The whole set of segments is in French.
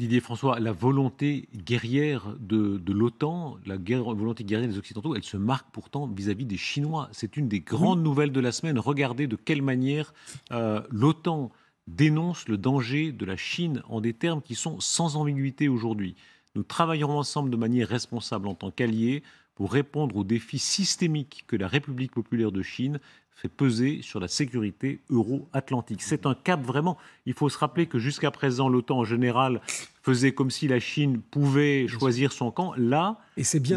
Didier François, la volonté guerrière de, l'OTAN, la volonté guerrière des Occidentaux, elle se marque pourtant vis-à-vis des Chinois. C'est une des grandes nouvelles de la semaine. Regardez de quelle manière euh, l'OTAN dénonce le danger de la Chine en des termes qui sont sans ambiguïté aujourd'hui. Nous travaillerons ensemble de manière responsable en tant qu'alliés pour répondre aux défis systémiques que la République populaire de Chine fait peser sur la sécurité euro-atlantique. C'est un cap vraiment. Il faut se rappeler que jusqu'à présent, l'OTAN en général faisait comme si la Chine pouvait choisir son camp. Là,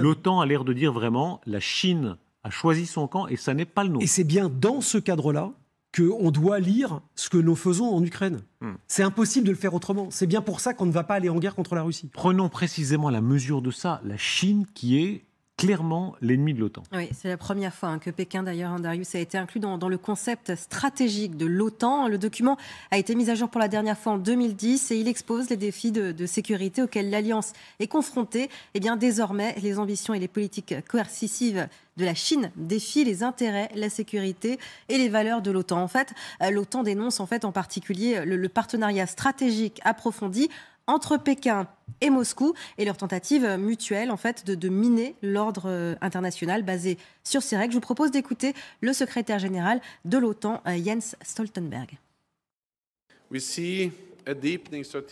l'OTAN a l'air de dire vraiment la Chine a choisi son camp et ça n'est pas le nôtre. Et c'est bien dans ce cadre-là qu'on doit lire ce que nous faisons en Ukraine. Hmm. C'est impossible de le faire autrement. C'est bien pour ça qu'on ne va pas aller en guerre contre la Russie. Prenons précisément la mesure de ça. La Chine qui est clairement l'ennemi de l'OTAN. Oui, c'est la première fois hein, que Pékin, d'ailleurs, Andarius, a été inclus dans, le concept stratégique de l'OTAN. Le document a été mis à jour pour la dernière fois en 2010 et il expose les défis de, sécurité auxquels l'Alliance est confrontée. Et eh bien, désormais, les ambitions et les politiques coercitives de la Chine défient les intérêts, la sécurité et les valeurs de l'OTAN. En fait, euh, l'OTAN dénonce en fait en particulier le partenariat stratégique approfondi entre Pékin et Moscou et leur tentative mutuelle en fait de, miner l'ordre euh, international basé sur ces règles. Je vous propose d'écouter le secrétaire général de l'OTAN, euh, Jens Stoltenberg.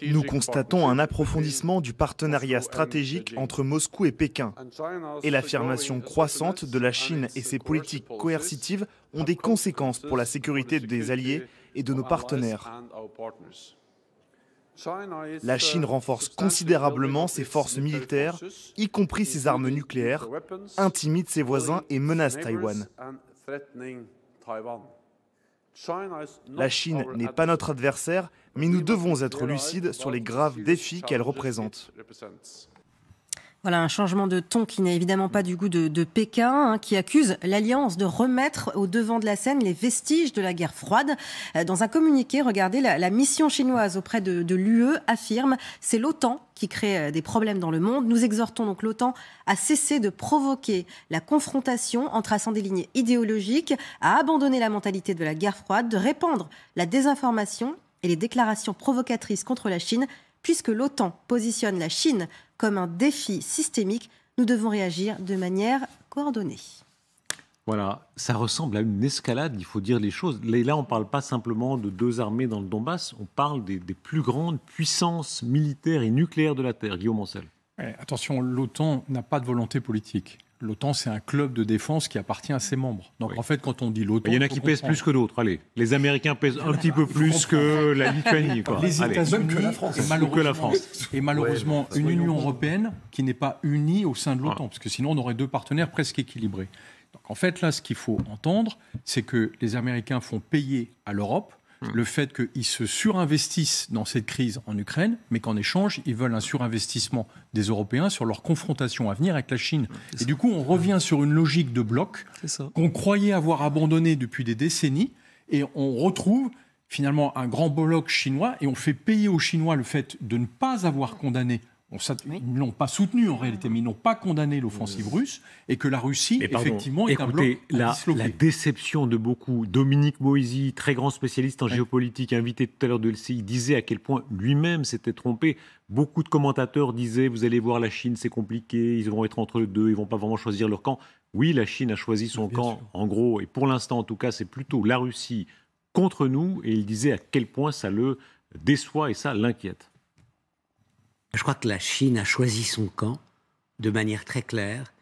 nous constatons un approfondissement du partenariat stratégique entre Moscou et Pékin. Et l'affirmation croissante de la Chine et ses politiques coercitives ont des conséquences pour la sécurité des alliés et de nos partenaires. La Chine renforce considérablement ses forces militaires, y compris ses armes nucléaires, intimide ses voisins et menace Taïwan. La Chine n'est pas notre adversaire, mais nous devons être lucides sur les graves défis qu'elle représente. Voilà un changement de ton qui n'est évidemment pas du goût de, Pékin, hein, qui accuse l'Alliance de remettre au devant de la scène les vestiges de la guerre froide. Euh, dans un communiqué, regardez, la, mission chinoise auprès de, de l'UE affirme c'est l'OTAN qui crée euh, des problèmes dans le monde. Nous exhortons donc l'OTAN à cesser de provoquer la confrontation en traçant des lignes idéologiques, à abandonner la mentalité de la guerre froide, de répandre la désinformation et les déclarations provocatrices contre la Chine Puisque l'OTAN positionne la Chine comme un défi systémique, nous devons réagir de manière coordonnée. Voilà, ça ressemble à une escalade, il faut dire les choses. Là, on ne parle pas simplement de deux armées dans le Donbass, on parle des, plus grandes puissances militaires et nucléaires de la Terre. Guillaume Ancel. attention, l'OTAN n'a pas de volonté politique. L'OTAN, c'est un club de défense qui appartient à ses membres. Donc en fait, quand on dit l'OTAN. Il y en a qui pèsent plus que d'autres. Allez, les Américains pèsent un petit peu plus que la Lituanie. Les États-Unis, que la France. que la France. Et malheureusement, une Union européenne qui n'est pas unie au sein de l'OTAN, ah. parce que sinon on aurait deux partenaires presque équilibrés. Donc en fait, là, ce qu'il faut entendre, c'est que les Américains font payer à l'Europe Hmm. le fait qu'ils se surinvestissent dans cette crise en Ukraine, mais qu'en échange, ils veulent un surinvestissement des Européens sur leur confrontation à venir avec la Chine. Hmm, et du coup, on revient sur une logique de bloc qu'on croyait avoir abandonnée depuis des décennies, et on retrouve finalement un grand bloc chinois, et on fait payer aux Chinois le fait de ne pas avoir condamné on ils ne l'ont pas soutenu en réalité, mais ils n'ont pas condamné l'offensive euh, russe et que la Russie, effectivement, est un bloc la, la, déception de beaucoup. Dominique Moisy, très grand spécialiste en géopolitique, invité tout à l'heure de LCI, disait à quel point lui-même s'était trompé. Beaucoup de commentateurs disaient Vous allez voir, la Chine, c'est compliqué, ils vont être entre les deux, ils ne vont pas vraiment choisir leur camp. Oui, la Chine a choisi son camp, en gros, et pour l'instant, en tout cas, c'est plutôt la Russie contre nous, et il disait à quel point ça le déçoit et ça l'inquiète. Je crois que la Chine a choisi son camp de manière très claire,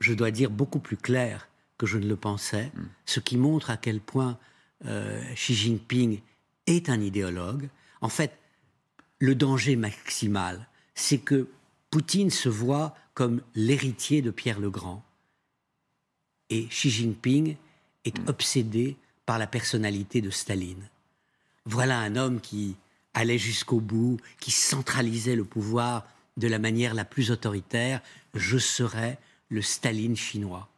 je dois dire beaucoup plus claire que je ne le pensais, mm. ce qui montre à quel point euh, Xi Jinping est un idéologue. En fait, le danger maximal, c'est que Poutine se voit comme l'héritier de Pierre le Grand. Et Xi Jinping est mm. obsédé par la personnalité de Staline. Voilà un homme qui allait jusqu'au bout, qui centralisait le pouvoir de la manière la plus autoritaire, je serais le Staline chinois.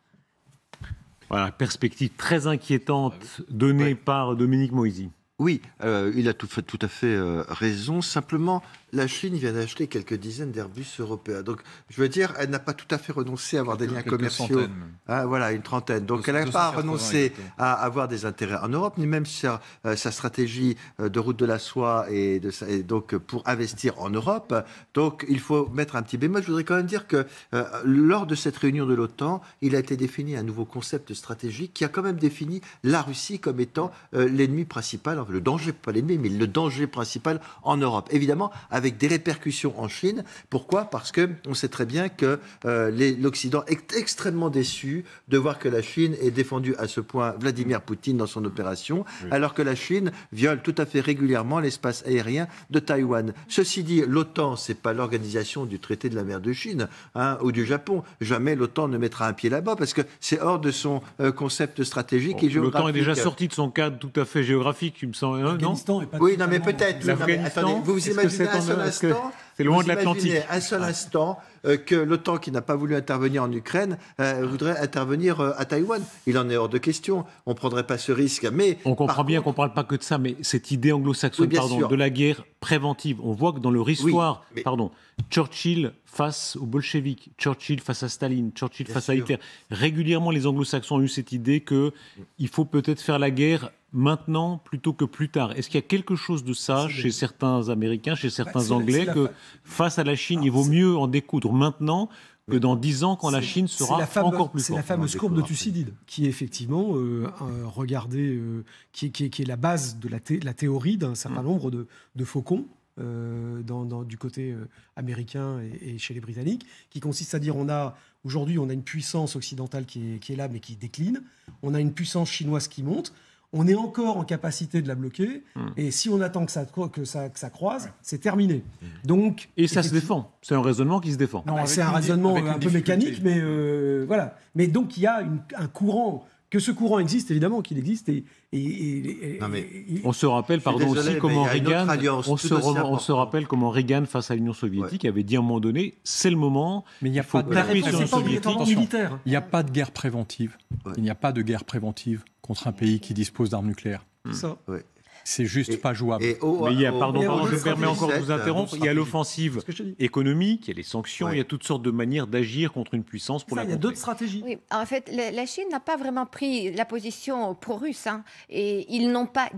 Voilà, perspective très inquiétante ah donnée par Dominique Moisy. Oui, euh, il a tout, à fait euh, raison. Simplement, la Chine vient d'acheter quelques dizaines d'Airbus européens. Donc, je veux dire, elle n'a pas tout à fait renoncé à avoir des liens commerciaux. Ah, voilà, une trentaine. Donc, elle n'a pas renoncé à avoir des intérêts en Europe, ni même sur euh, sa stratégie euh, de route de la soie et, donc pour investir en Europe. Donc, il faut mettre un petit bémol. Je voudrais quand même dire que euh, lors de cette réunion de l'OTAN, il a été défini un nouveau concept stratégique qui a quand même défini la Russie comme étant l'ennemi principal, le danger, pas l'ennemi, mais le danger principal en Europe. Évidemment, avec des répercussions en Chine. Pourquoi Parce que on sait très bien que euh, l'Occident est extrêmement déçu de voir que la Chine est défendue à ce point Vladimir Poutine dans son opération, alors que la Chine viole tout à fait régulièrement l'espace aérien de Taïwan. Ceci dit, l'OTAN, c'est pas l'organisation du traité de la mer de Chine hein, ou du Japon. Jamais l'OTAN ne mettra un pied là-bas parce que c'est hors de son euh, concept stratégique et géographique. L'OTAN est déjà sorti de son cadre tout à fait géographique, il me semble. Hein, non oui, non, mais peut-être. vous vous imaginez c'est instant. C'est loin de l'Atlantique. Un seul instant euh, que l'OTAN, qui n'a pas voulu intervenir en Ukraine, euh, voudrait intervenir euh, à Taïwan. Il en est hors de question. On ne prendrait pas ce risque. Mais on comprend bien qu'on ne parle pas que de ça, mais cette idée anglo-saxonne, de la guerre préventive. On voit que dans leur histoire, pardon, Churchill face aux bolcheviks, Churchill face à Staline, Churchill face à Hitler. Régulièrement, les anglo-saxons ont eu cette idée qu'il faut peut-être faire la guerre maintenant plutôt que plus tard Est-ce qu'il y a quelque chose de ça chez certains Américains, chez certains bah, Anglais, que face à la Chine, il vaut ah, mieux en découdre maintenant que dans dix ans, quand la Chine sera encore plus forte. C'est la fameuse courbe de Thucydide, qui est effectivement, euh, euh, qui, est la base de la, théorie d'un certain mm. nombre de, faucons. Euh, du côté américain et, chez les Britanniques, qui consiste à dire on a aujourd'hui on a une puissance occidentale qui qui est là mais qui décline, on a une puissance chinoise qui monte, on est encore en capacité de la bloquer. Hmm. Et si on attend que ça, que croise, c'est terminé. Hmm. Donc, et ça se défend. C'est un raisonnement qui se défend. c'est un raisonnement un peu mécanique, mais euh, voilà. Mais donc, il y a un courant. Que ce courant existe, évidemment qu'il existe. Et, on se rappelle, pardon, aussi comment Reagan, on se, rappelle comment Reagan, face à l'Union soviétique, avait dit à un moment donné, c'est le moment. Mais il n'y a pas de guerre préventive. Il n'y a pas de guerre préventive contre un pays qui dispose d'armes nucléaires. Ça. Mm. C'est juste pas jouable. mais il y a, pardon, pardon je permets encore de vous interrompre, il y a l'offensive économique, il y a les sanctions, il y a toutes sortes de manières d'agir contre une puissance pour ça, la Il y a d'autres stratégies. en fait, la Chine n'a pas vraiment pris la position pro-russe. Hein, et ils n'ont pas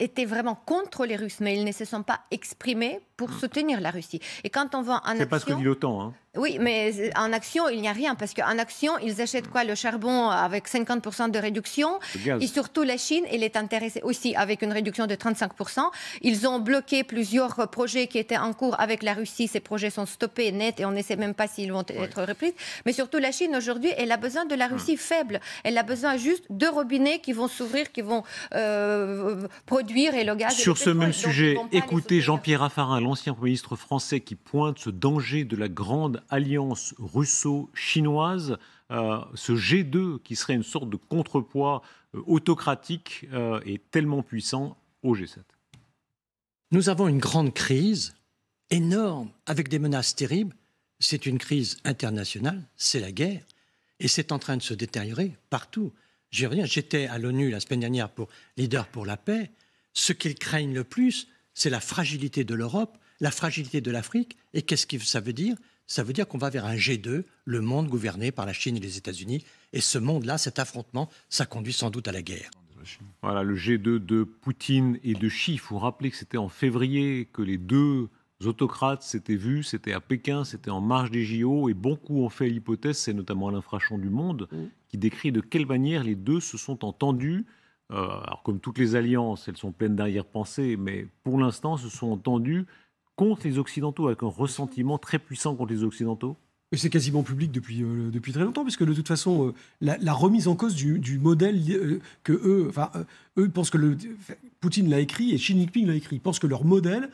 été vraiment contre les Russes, mais ils ne se sont pas exprimés pour mm. soutenir la Russie. Et quand on voit un. C'est pas ce que dit l'OTAN. Hein. Oui, mais en action, il n'y a rien, parce qu'en action, ils achètent quoi Le charbon avec 50% de réduction. Et surtout, la Chine, elle est intéressée aussi avec une réduction de 35%. Ils ont bloqué plusieurs projets qui étaient en cours avec la Russie. Ces projets sont stoppés net et on ne sait même pas s'ils vont être repris. Mais surtout, la Chine, aujourd'hui, elle a besoin de la hum. Russie faible. Elle a besoin juste de robinets qui vont s'ouvrir, qui vont euh, produire et le gaz. Sur ce même sujet, écoutez Jean-Pierre Raffarin, l'ancien ministre français, qui pointe ce danger de la grande alliance russo-chinoise, euh, ce G2 qui serait une sorte de contrepoids euh, autocratique et euh, tellement puissant au G7 Nous avons une grande crise, énorme, avec des menaces terribles. C'est une crise internationale, c'est la guerre, et c'est en train de se détériorer partout. J'étais à l'ONU la semaine dernière pour leader pour la paix. Ce qu'ils craignent le plus, c'est la fragilité de l'Europe, la fragilité de l'Afrique. Et qu'est-ce que ça veut dire ça veut dire qu'on va vers un G2, le monde gouverné par la Chine et les États-Unis. Et ce monde-là, cet affrontement, ça conduit sans doute à la guerre. Voilà, le G2 de Poutine et de Xi. Il faut rappeler que c'était en février que les deux autocrates s'étaient vus, c'était à Pékin, c'était en marge des JO, et beaucoup ont fait l'hypothèse, c'est notamment à du Monde, mm. qui décrit de quelle manière les deux se sont entendus. Euh, alors comme toutes les alliances, elles sont pleines d'arrière-pensées, mais pour l'instant, se sont entendus contre les Occidentaux, avec un ressentiment très puissant contre les Occidentaux c'est quasiment public euh, depuis, très longtemps, puisque de toute façon, euh, la, remise en cause du, modèle euh, que eux, enfin, eux pensent que le, Poutine l'a écrit et Xi Jinping l'a écrit, pensent que leur modèle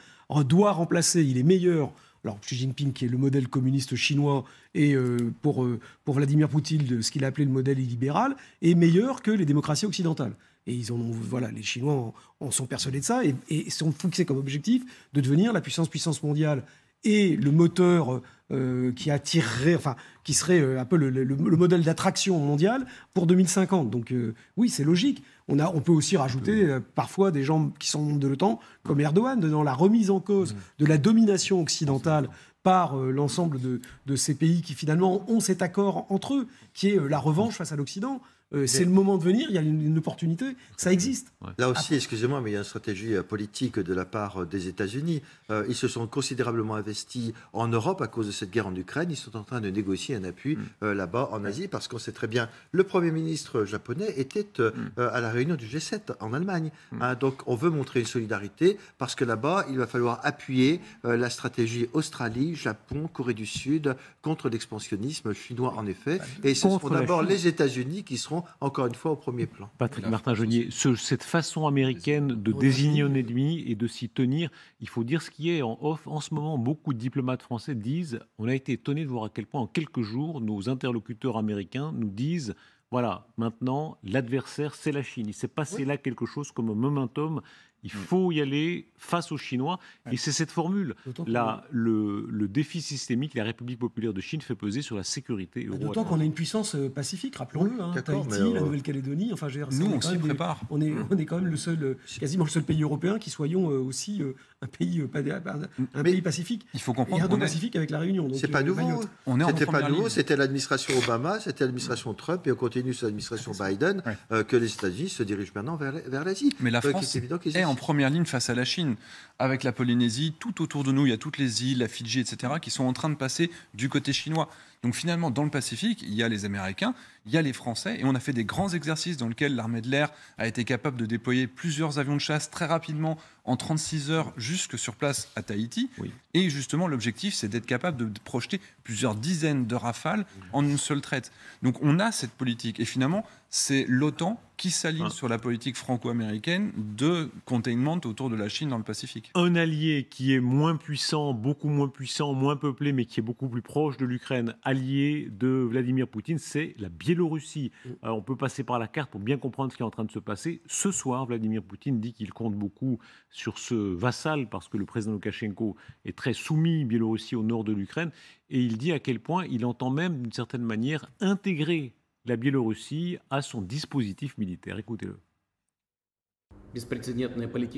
doit remplacer, il est meilleur. Alors Xi Jinping, qui est le modèle communiste chinois, et pour, pour Vladimir Poutine, ce qu'il a appelé le modèle illibéral, est meilleur que les démocraties occidentales. Et ont, voilà, les Chinois en, sont persuadés de ça et, sont fixés comme objectif de devenir la puissance puissance mondiale et le moteur euh, qui attirerait, enfin, qui serait euh, un peu le, modèle d'attraction mondiale pour 2050. Donc euh, oui, c'est logique. On, a, on peut aussi rajouter parfois des gens qui sont membres de l'OTAN, comme Erdogan, dans la remise en cause de la domination occidentale par l'ensemble de, ces pays qui finalement ont cet accord entre eux, qui est la revanche face à l'Occident. Euh, c'est le moment de venir, il y a une, opportunité, ça existe. Là aussi, excusez-moi, mais il y a une stratégie euh, politique de la part euh, des États-Unis. ils se sont considérablement investis en Europe à cause de cette guerre en Ukraine. Ils sont en train de négocier un appui mm. là-bas en Asie parce qu'on sait très bien, le Premier ministre japonais était mm. à la réunion du G7 en Allemagne. Mm. Hein, donc on veut montrer une solidarité parce que là-bas, il va falloir appuyer la stratégie Australie, Japon, Corée du Sud contre l'expansionnisme chinois en effet. Bah, Et ce sont d'abord les États-Unis qui seront encore une fois, au premier plan. Patrick martin jeunier cette façon américaine de désigner un ennemi et de s'y tenir, il faut dire ce qui est en off. En ce moment, beaucoup de diplomates français disent on a été étonné de voir à quel point, en quelques jours, nos interlocuteurs américains nous disent voilà, maintenant, l'adversaire, c'est la Chine. Il s'est passé là quelque chose comme un momentum il mm. faut y aller face aux Chinois. Et c'est cette formule. Là, le, défi systémique, la République populaire de Chine fait peser sur la sécurité européenne. Bah, d'autant qu'on a une puissance euh, pacifique, rappelons-le. Hein, Tahiti, la euh, Nouvelle-Calédonie. Enfin, j'ai Nous, on s'y prépare. on, est, mm. on est quand même le seul, euh, quasiment le seul pays européen qui soyons aussi un euh, pays, pacifique. Il faut comprendre. pays pacifique avec la Réunion. C'est euh, pas nouveau. C'était pas nouveau. C'était l'administration Obama, c'était l'administration Trump, et on continue sous l'administration Biden euh, que les États-Unis se dirigent maintenant vers, l'Asie. Mais la France est, est en première ligne face à la Chine, avec la Polynésie, tout autour de nous, il y a toutes les îles, la Fidji, etc., qui sont en train de passer du côté chinois. Donc finalement, dans le Pacifique, il y a les Américains, il y a les Français, et on a fait des grands exercices dans lesquels l'armée de l'air a été capable de déployer plusieurs avions de chasse très rapidement, en 36 heures, jusque sur place à Tahiti. Et justement, l'objectif, c'est d'être capable de projeter plusieurs dizaines de rafales en une seule traite. Donc on a cette politique, et finalement, c'est l'OTAN qui s'aligne hein. sur la politique franco-américaine de containment autour de la Chine dans le Pacifique. Un allié qui est moins puissant, beaucoup moins puissant, moins peuplé, mais qui est beaucoup plus proche de l'Ukraine, allié de Vladimir Poutine, c'est la Biélorussie. Mm. Euh, on peut passer par la carte pour bien comprendre ce qui est en train de se passer. Ce soir, Vladimir Poutine dit qu'il compte beaucoup sur ce vassal, parce que le président Lukashenko est très soumis, Biélorussie, au nord de l'Ukraine, et il dit à quel point il entend même, d'une certaine manière, intégrer la Biélorussie a son dispositif militaire. Écoutez-le.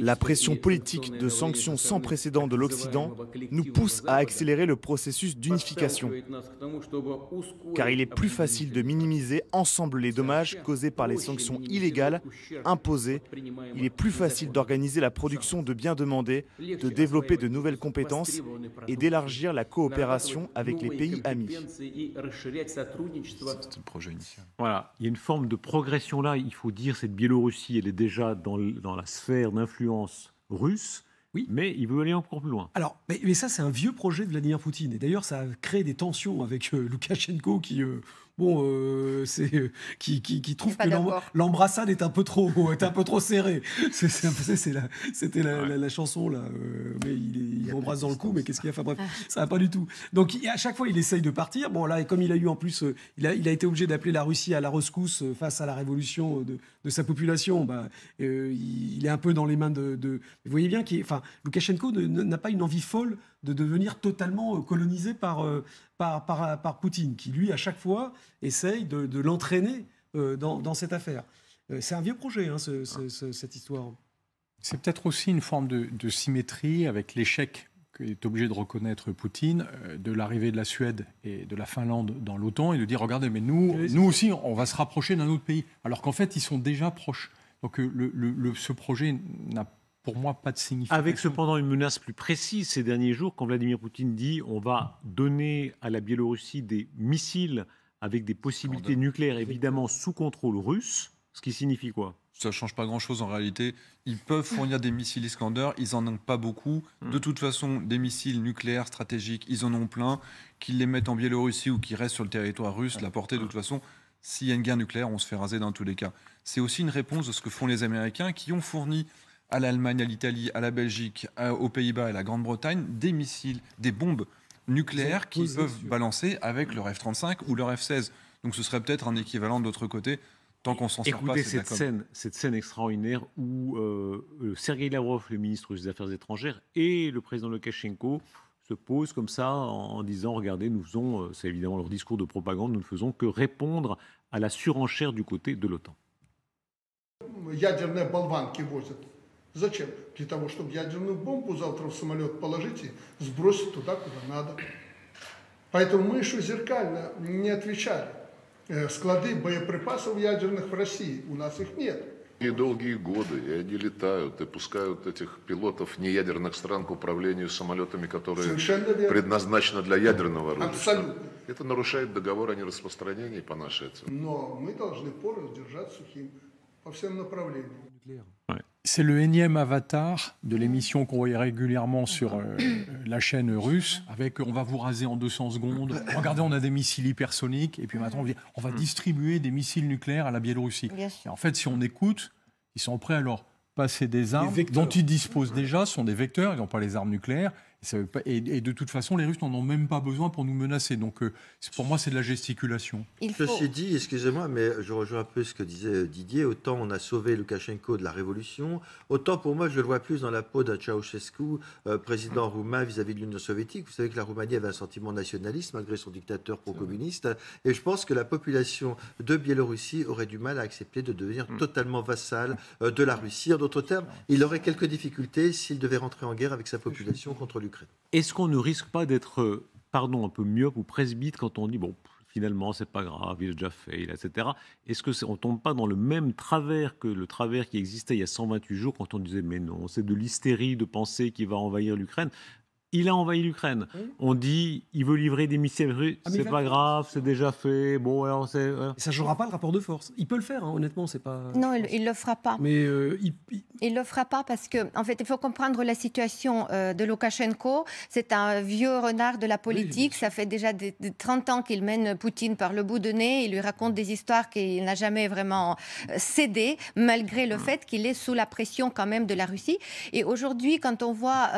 La pression politique de sanctions sans précédent de l'Occident nous pousse à accélérer le processus d'unification, car il est plus facile de minimiser ensemble les dommages causés par les sanctions illégales imposées, il est plus facile d'organiser la production de biens demandés, de développer de nouvelles compétences et d'élargir la coopération avec les pays amis. Voilà, il y a une forme de progression là, il faut dire, cette Biélorussie, elle est déjà dans le dans la sphère d'influence russe. Oui. Mais il veut aller encore plus loin. Alors, mais, ça, c'est un vieux projet de Vladimir Poutine. Et d'ailleurs, ça a créé des tensions avec euh, Lukashenko, qui, euh, bon, euh, c'est euh, qui, trouve que l'embrassade est un peu trop, est un peu trop serrée. C'était la, chanson là, euh, mais il, il embrasse dans le cou, mais qu'est-ce qu'il a Enfin bref, ah. ça va pas du tout. Donc à chaque fois, il essaye de partir. Bon là, comme il a eu en plus, il a, été obligé d'appeler la Russie à la rescousse face à la révolution de, sa population. Bah, il, est un peu dans les mains de, vous voyez bien qu'il, enfin, Loukachenko n'a pas une envie folle de devenir totalement euh, colonisé euh, par, par, par, Poutine, qui lui, à chaque fois, essaye de, l'entraîner euh, dans, cette affaire. C'est un vieux projet, hein, cette histoire. C'est peut-être aussi une forme de, symétrie avec l'échec est obligé de reconnaître Poutine, de l'arrivée de la Suède et de la Finlande dans l'OTAN et de dire regardez, mais nous, nous aussi, on va se rapprocher d'un autre pays. Alors qu'en fait, ils sont déjà proches. Donc ce projet n'a pas pour moi, pas de signification. Avec cependant une menace plus précise ces derniers jours, quand Vladimir Poutine dit on va donner à la Biélorussie des missiles avec des possibilités nucléaires évidemment sous contrôle russe, ce qui signifie quoi ça ne change pas grand-chose en réalité. Ils peuvent fournir des missiles Iskander, ils n'en ont pas beaucoup. Hmm. De toute façon, des missiles nucléaires stratégiques, ils en ont plein. Qu'ils les mettent en Biélorussie ou qu'ils restent sur le territoire russe, la portée de toute façon, s'il y a une guerre nucléaire, on se fait raser dans tous les cas. C'est aussi une réponse de ce que font les Américains qui ont fourni à l'Allemagne, à l'Italie, à la Belgique, aux Pays-Bas et à la Grande-Bretagne des missiles, des bombes nucléaires qui peuvent balancer avec leur F-35 ou leur F-16. Donc ce serait peut-être un équivalent de l'autre côté. Tant qu'on s'en sort Écoutez cette scène, cette scène extraordinaire où euh, Sergei Lavrov, le ministre des Affaires étrangères, et le président Lukashenko se posent comme ça en, disant Regardez, nous faisons, euh, c'est évidemment leur discours de propagande, nous ne faisons que répondre à la surenchère du côté de l'OTAN. Зачем? Для того, чтобы ядерную бомбу завтра в самолет положить и сбросить туда, куда надо. Поэтому мы еще зеркально не отвечали. Э, склады боеприпасов ядерных в России, у нас их нет. И долгие годы, и они летают, и пускают этих пилотов неядерных стран к управлению самолетами, которые предназначены для ядерного оружия. Абсолютно. Это нарушает договор о нераспространении по нашей оценке. Но мы должны пору держать сухим по всем направлениям. C'est le énième avatar de l'émission qu'on voyait régulièrement sur euh, euh, la chaîne russe, avec on va vous raser en 200 secondes. Regardez, on a des missiles hypersoniques, et puis maintenant on, va distribuer des missiles nucléaires à la Biélorussie. en fait, si on écoute, ils sont prêts à leur passer des armes dont ils disposent déjà, sont des vecteurs, ils n'ont pas les armes nucléaires, et, de toute façon, les Russes n'en ont même pas besoin pour nous menacer. Donc, euh, pour moi, c'est de la gesticulation. Il Ceci dit, excusez-moi, mais je rejoins un peu ce que disait euh, Didier. Autant on a sauvé Lukashenko de la révolution, autant pour moi, je le vois plus dans la peau d'un Ceausescu, euh, président roumain vis-à-vis de l'Union soviétique. Vous savez que la Roumanie avait un sentiment nationaliste malgré son dictateur pro-communiste. Et je pense que la population de Biélorussie aurait du mal à accepter de devenir hmm. totalement vassale de la Russie. En d'autres termes, il aurait quelques difficultés s'il devait rentrer en guerre avec sa population contre l'Ukraine. Est-ce qu'on ne risque pas d'être, euh, pardon, un peu myope ou presbyte quand on dit, bon, finalement, c'est pas grave, il a déjà fait, etc. Est-ce qu'on ne tombe pas dans le même travers que le travers qui existait il y a 128 jours quand on disait, mais non, c'est de l'hystérie de penser qui va envahir l'Ukraine il a envahi l'Ukraine. On dit, il veut livrer des missiles russes, ah, c'est pas grave, c'est déjà fait. Bon, alors c'est. Ça jouera pas le rapport de force. Il peut le faire, hein, honnêtement, c'est pas. Non, il, ne le fera pas. Mais euh, il... il le fera pas parce que, en fait, il faut comprendre la situation euh, de Loukachenko. C'est un vieux renard de la politique. ça fait déjà des, 30 ans qu'il mène Poutine par le bout de nez. Il lui raconte des histoires qu'il n'a jamais vraiment euh, cédé, malgré le fait qu'il est sous la pression quand même de la Russie. Et aujourd'hui, quand on voit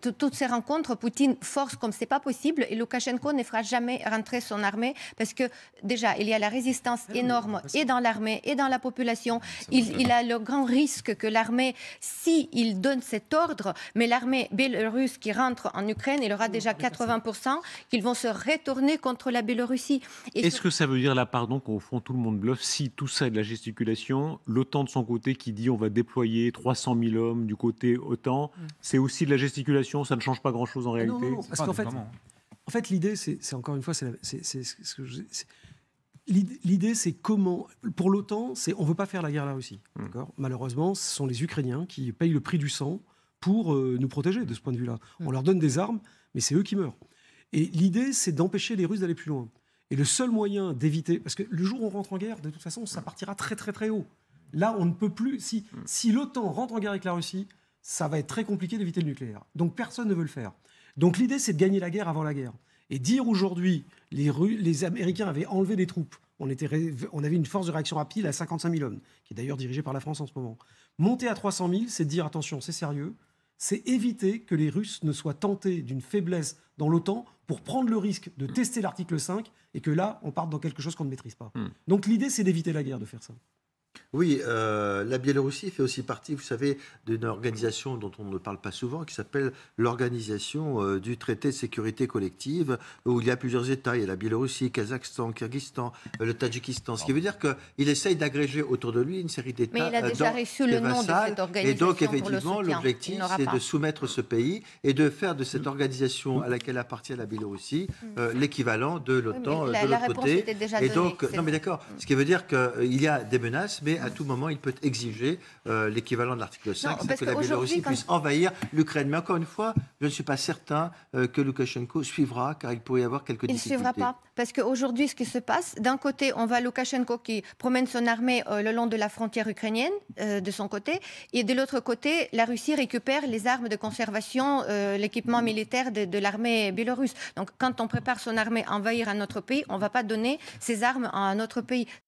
toutes ces rencontres contre, Poutine force comme c'est pas possible et Loukachenko ne fera jamais rentrer son armée parce que déjà, il y a la résistance ah énorme et dans l'armée et dans la population. Il, a le grand risque que l'armée, si il donne cet ordre, mais l'armée biélorusse qui rentre en Ukraine, il aura déjà 80% qu'ils vont se retourner contre la Biélorussie. Est-ce que ça veut dire là, pardon, qu'au fond tout le monde bluffe Si tout ça est de la gesticulation, l'OTAN de son côté qui dit on va déployer 300 000 hommes du côté OTAN, mm. c'est aussi de la gesticulation, ça ne change pas grand chose en ah réalité. parce qu'en fait, en fait l'idée, c'est encore une fois, c'est ce que L'idée, c'est comment. Pour l'OTAN, c'est on veut pas faire la guerre à la Russie. Malheureusement, ce sont les Ukrainiens qui payent le prix du sang pour euh, nous protéger de ce point de vue-là. Hmm. On leur donne des armes, mais c'est eux qui meurent. Et l'idée, c'est d'empêcher les Russes d'aller plus loin. Et le seul moyen d'éviter, parce que le jour on rentre en guerre, de toute façon, ça partira très très très haut. Là, on ne peut plus. Si, hmm. si l'OTAN rentre en guerre avec la Russie, ça va être très compliqué d'éviter le nucléaire. Donc personne ne veut le faire. Donc l'idée, c'est de gagner la guerre avant la guerre. Et dire aujourd'hui, les, les, Américains avaient enlevé des troupes, on, on avait une force de réaction rapide à 55 000 hommes, qui est d'ailleurs dirigée par la France en ce moment. Monter à 300 000, c'est dire attention, c'est sérieux, c'est éviter que les Russes ne soient tentés d'une faiblesse dans l'OTAN pour prendre le risque de tester l'article 5 et que là, on parte dans quelque chose qu'on ne maîtrise pas. Hmm. Donc l'idée, c'est d'éviter la guerre, de faire ça. Oui, euh, la Biélorussie fait aussi partie, vous savez, d'une organisation dont on ne parle pas souvent, qui s'appelle l'Organisation euh, du Traité de Sécurité Collective, où il y a plusieurs États. Il y a la Biélorussie, Kazakhstan, Kyrgyzstan, euh, le Tadjikistan. Ce qui veut dire qu'il essaye d'agréger autour de lui une série d'États. Mais il a déjà reçu le nom de cette organisation. Et donc, effectivement, l'objectif, c'est de soumettre ce pays et de faire de cette organisation à laquelle appartient la Biélorussie mm. l'équivalent de l'OTAN de l'autre la côté. Était déjà et donc, non, mais d'accord. Mm. Ce qui veut dire qu'il y a des menaces, mais à tout moment, il peut exiger euh, l'équivalent de l'article 5, c'est que la Biélorussie puisse envahir l'Ukraine. Mais encore une fois, je ne suis pas certain euh, que Loukachenko suivra, car il pourrait y avoir quelques difficultés. Il ne suivra pas, parce qu'aujourd'hui, ce qui se passe, d'un côté, on voit Loukachenko qui promène son armée euh, le long de la frontière ukrainienne, de son côté, et de l'autre côté, la Russie récupère les armes de conservation, l'équipement militaire de, de l'armée biélorusse. Donc, quand on prépare son armée à envahir un autre pays, on ne va pas donner ses armes à un autre pays.